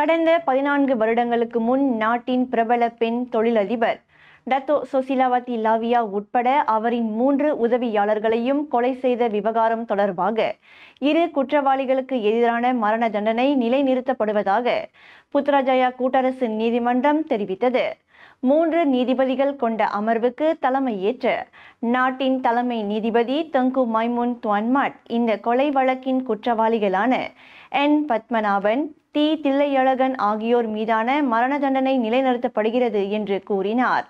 கடந்த பதினான்கு வருடங்களுக்கு முன் நாட்டின் பிரபல பெண் தொழிலதிபர் டத்தோ சொசிலாவதி லாவியா உட்பட அவரின் மூன்று உதவியாளர்களையும் கொலை செய்த விவகாரம் தொடர்பாக இரு குற்றவாளிகளுக்கு எதிரான மரண தண்டனை நிலைநிறுத்தப்படுவதாக புத்ராஜயா கூட்டரசு நீதிமன்றம் தெரிவித்தது மூன்று நீதிபதிகள் கொண்ட அமர்வுக்கு தலைமையேற்று நாட்டின் தலைமை நீதிபதி தங்கு மைமுன் துவன்மாட் இந்த கொலை வழக்கின் குற்றவாளிகளான என் பத்மநாபன் தி தில்லையழகன் ஆகியோர் மீதான மரண தண்டனை நிலைநிறுத்தப்படுகிறது என்று கூறினார்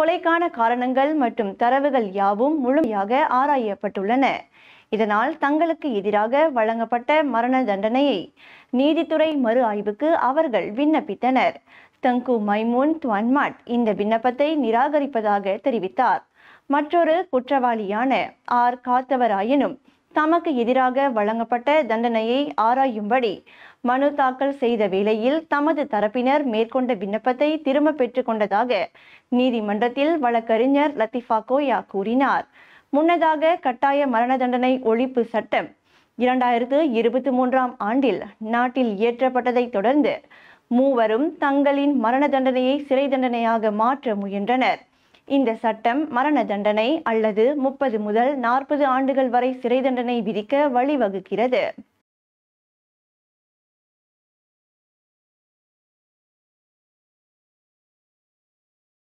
கொலைக்கான காரணங்கள் மற்றும் தரவுகள் யாவும் முழுமையாக ஆராயப்பட்டுள்ளன இதனால் தங்களுக்கு எதிராக வழங்கப்பட்ட மரண தண்டனையை நீதித்துறை மறு ஆய்வுக்கு அவர்கள் விண்ணப்பித்தனர் தங்கு மைமூன் துவன்மாட் இந்த விண்ணப்பத்தை நிராகரிப்பதாக தெரிவித்தார் மற்றொரு குற்றவாளியான ஆர் காத்தவராயனும் தமக்கு எதிராக வழங்கப்பட்ட தண்டனையை ஆராயும்படி மனு தாக்கல் செய்த வேளையில் தமது தரப்பினர் மேற்கொண்ட விண்ணப்பத்தை திரும்ப பெற்றுக்கொண்டதாக நீதிமன்றத்தில் வழக்கறிஞர் லத்திஃபா கோயா கூறினார் முன்னதாக கட்டாய மரண தண்டனை ஒழிப்பு சட்டம் இரண்டாயிரத்து இருபத்தி மூன்றாம் ஆண்டில் நாட்டில் இயற்றப்பட்டதை தொடர்ந்து மூவரும் தங்களின் மரண தண்டனையை சிறை தண்டனையாக மாற்ற முயன்றனர் இந்த சட்டம் மரண தண்டனை அல்லது முப்பது முதல் நாற்பது ஆண்டுகள் வரை சிறை தண்டனை விதிக்க வழிவகுக்கிறது